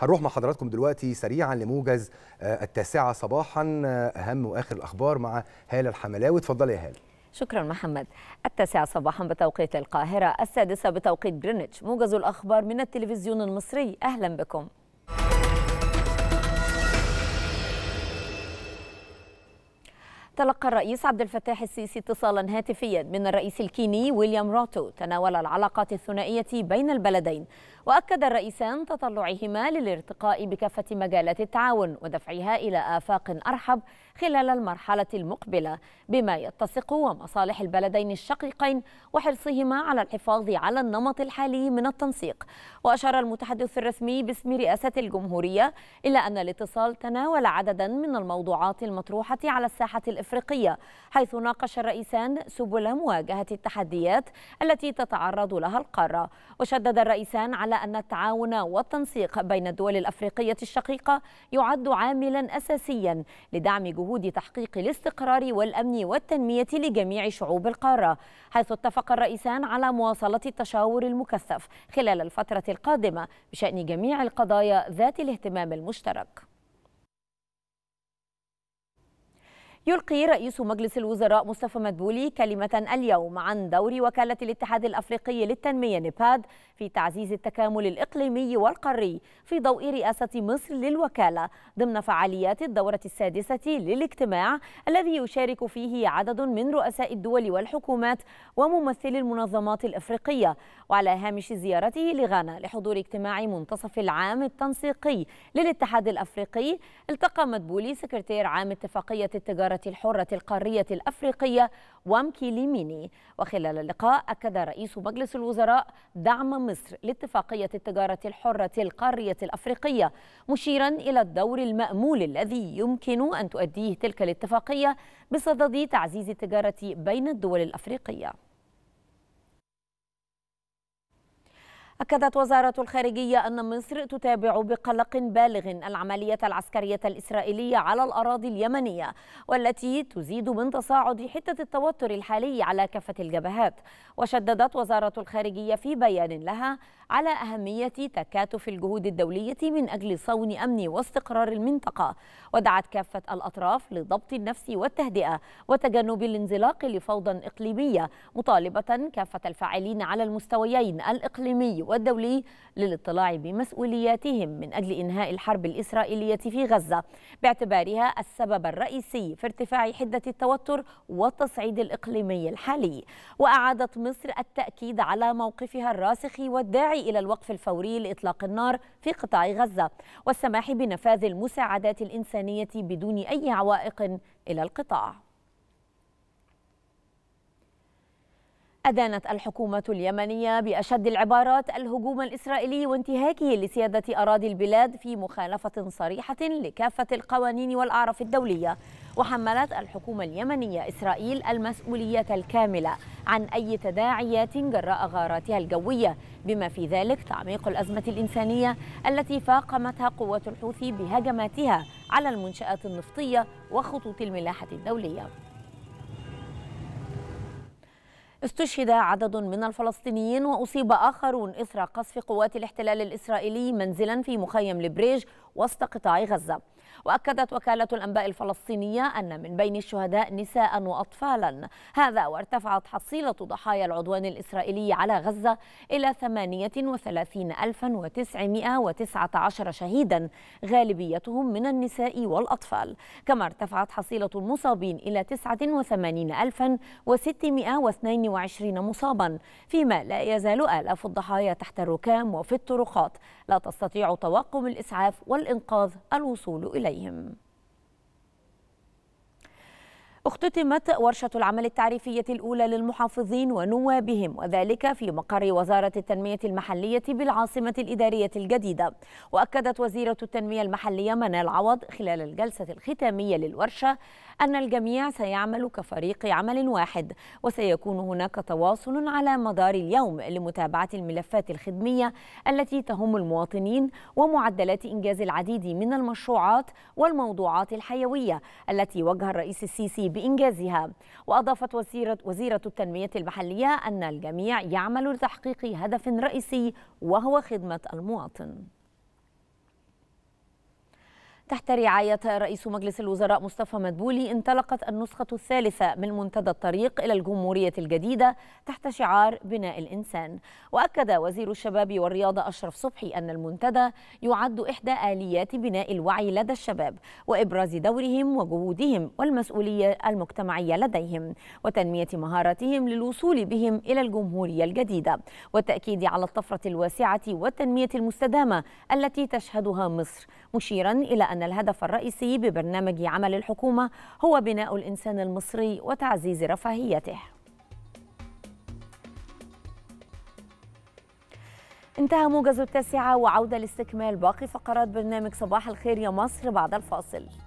هنروح مع حضراتكم دلوقتي سريعا لموجز آه، التاسعة صباحا آه، أهم وآخر الأخبار مع هالة الحملاوي اتفضلي يا هالة شكرا محمد التاسعة صباحا بتوقيت القاهرة السادسة بتوقيت جرينتش موجز الأخبار من التلفزيون المصري أهلا بكم تلقى الرئيس عبد الفتاح السيسي اتصالا هاتفيا من الرئيس الكيني ويليام روتو تناول العلاقات الثنائية بين البلدين وأكد الرئيسان تطلعهما للارتقاء بكافة مجالات التعاون ودفعها إلى آفاق أرحب خلال المرحلة المقبلة بما يتسق ومصالح البلدين الشقيقين وحرصهما على الحفاظ على النمط الحالي من التنسيق وأشار المتحدث الرسمي باسم رئاسة الجمهورية إلى أن الاتصال تناول عددا من الموضوعات المطروحة على الساحة الإفريقية حيث ناقش الرئيسان سبل مواجهة التحديات التي تتعرض لها القارة وشدد الرئيسان على أن التعاون والتنسيق بين الدول الأفريقية الشقيقة يعد عاملا أساسيا لدعم جهود تحقيق الاستقرار والأمن والتنمية لجميع شعوب القارة حيث اتفق الرئيسان على مواصلة التشاور المكثف خلال الفترة القادمة بشأن جميع القضايا ذات الاهتمام المشترك يلقي رئيس مجلس الوزراء مصطفى مدبولي كلمة اليوم عن دور وكالة الاتحاد الأفريقي للتنمية نيباد في تعزيز التكامل الإقليمي والقاري في ضوء رئاسة مصر للوكالة ضمن فعاليات الدورة السادسة للاجتماع الذي يشارك فيه عدد من رؤساء الدول والحكومات وممثلي المنظمات الإفريقية وعلى هامش زيارته لغانا لحضور اجتماع منتصف العام التنسيقي للاتحاد الأفريقي التقى مدبولي سكرتير عام اتفاقية التجارة الحرة القارية الأفريقية وامكيليميني وخلال اللقاء أكد رئيس مجلس الوزراء دعم مصر لاتفاقية التجارة الحرة القارية الأفريقية مشيرا إلى الدور المأمول الذي يمكن أن تؤديه تلك الاتفاقية بصدد تعزيز التجارة بين الدول الأفريقية أكدت وزارة الخارجية أن مصر تتابع بقلق بالغ العملية العسكرية الإسرائيلية على الأراضي اليمنية والتي تزيد من تصاعد حتة التوتر الحالي على كافة الجبهات وشددت وزارة الخارجية في بيان لها على أهمية تكاتف الجهود الدولية من أجل صون أمن واستقرار المنطقة ودعت كافة الأطراف لضبط النفس والتهدئة وتجنب الانزلاق لفوضى إقليمية مطالبة كافة الفاعلين على المستويين الإقليمي والدولي للاطلاع بمسؤولياتهم من أجل إنهاء الحرب الإسرائيلية في غزة باعتبارها السبب الرئيسي في ارتفاع حدة التوتر والتصعيد الإقليمي الحالي وأعادت مصر التأكيد على موقفها الراسخ والداعي إلى الوقف الفوري لإطلاق النار في قطاع غزة والسماح بنفاذ المساعدات الإنسانية بدون أي عوائق إلى القطاع أدانت الحكومة اليمنية بأشد العبارات الهجوم الإسرائيلي وانتهاكه لسيادة أراضي البلاد في مخالفة صريحة لكافة القوانين والأعراف الدولية وحملت الحكومة اليمنية إسرائيل المسؤولية الكاملة عن أي تداعيات جراء غاراتها الجوية بما في ذلك تعميق الأزمة الإنسانية التي فاقمتها قوة الحوثي بهجماتها على المنشآت النفطية وخطوط الملاحة الدولية استشهد عدد من الفلسطينيين وأصيب آخرون إثر قصف قوات الاحتلال الإسرائيلي منزلا في مخيم البريج وسط قطاع غزة وأكدت وكالة الأنباء الفلسطينية أن من بين الشهداء نساء وأطفالا هذا وارتفعت حصيلة ضحايا العدوان الإسرائيلي على غزة إلى 38919 شهيدا غالبيتهم من النساء والأطفال كما ارتفعت حصيلة المصابين إلى 89622 مصابا فيما لا يزال آلاف الضحايا تحت الركام وفي الطرقات لا تستطيع طواقم الإسعاف والإنقاذ الوصول إلى إليهم اختتمت ورشة العمل التعريفية الأولى للمحافظين ونوابهم وذلك في مقر وزارة التنمية المحلية بالعاصمة الإدارية الجديدة وأكدت وزيرة التنمية المحلية منال عوض خلال الجلسة الختامية للورشة أن الجميع سيعمل كفريق عمل واحد وسيكون هناك تواصل على مدار اليوم لمتابعة الملفات الخدمية التي تهم المواطنين ومعدلات إنجاز العديد من المشروعات والموضوعات الحيوية التي وجه الرئيس السيسي بإنجازها وأضافت وزيرة, وزيرة التنمية المحلية أن الجميع يعمل لتحقيق هدف رئيسي وهو خدمة المواطن تحت رعاية رئيس مجلس الوزراء مصطفى مدبولي انطلقت النسخة الثالثة من منتدى الطريق إلى الجمهورية الجديدة تحت شعار بناء الإنسان وأكد وزير الشباب والرياضة أشرف صبحي أن المنتدى يعد إحدى آليات بناء الوعي لدى الشباب وإبراز دورهم وجهودهم والمسؤولية المجتمعية لديهم وتنمية مهاراتهم للوصول بهم إلى الجمهورية الجديدة والتأكيد على الطفرة الواسعة والتنمية المستدامة التي تشهدها مصر مشيرا إلى أن أن الهدف الرئيسي ببرنامج عمل الحكومة هو بناء الإنسان المصري وتعزيز رفاهيته انتهى موجز التاسعة وعودة لاستكمال باقي فقرات برنامج صباح الخير يا مصر بعد الفاصل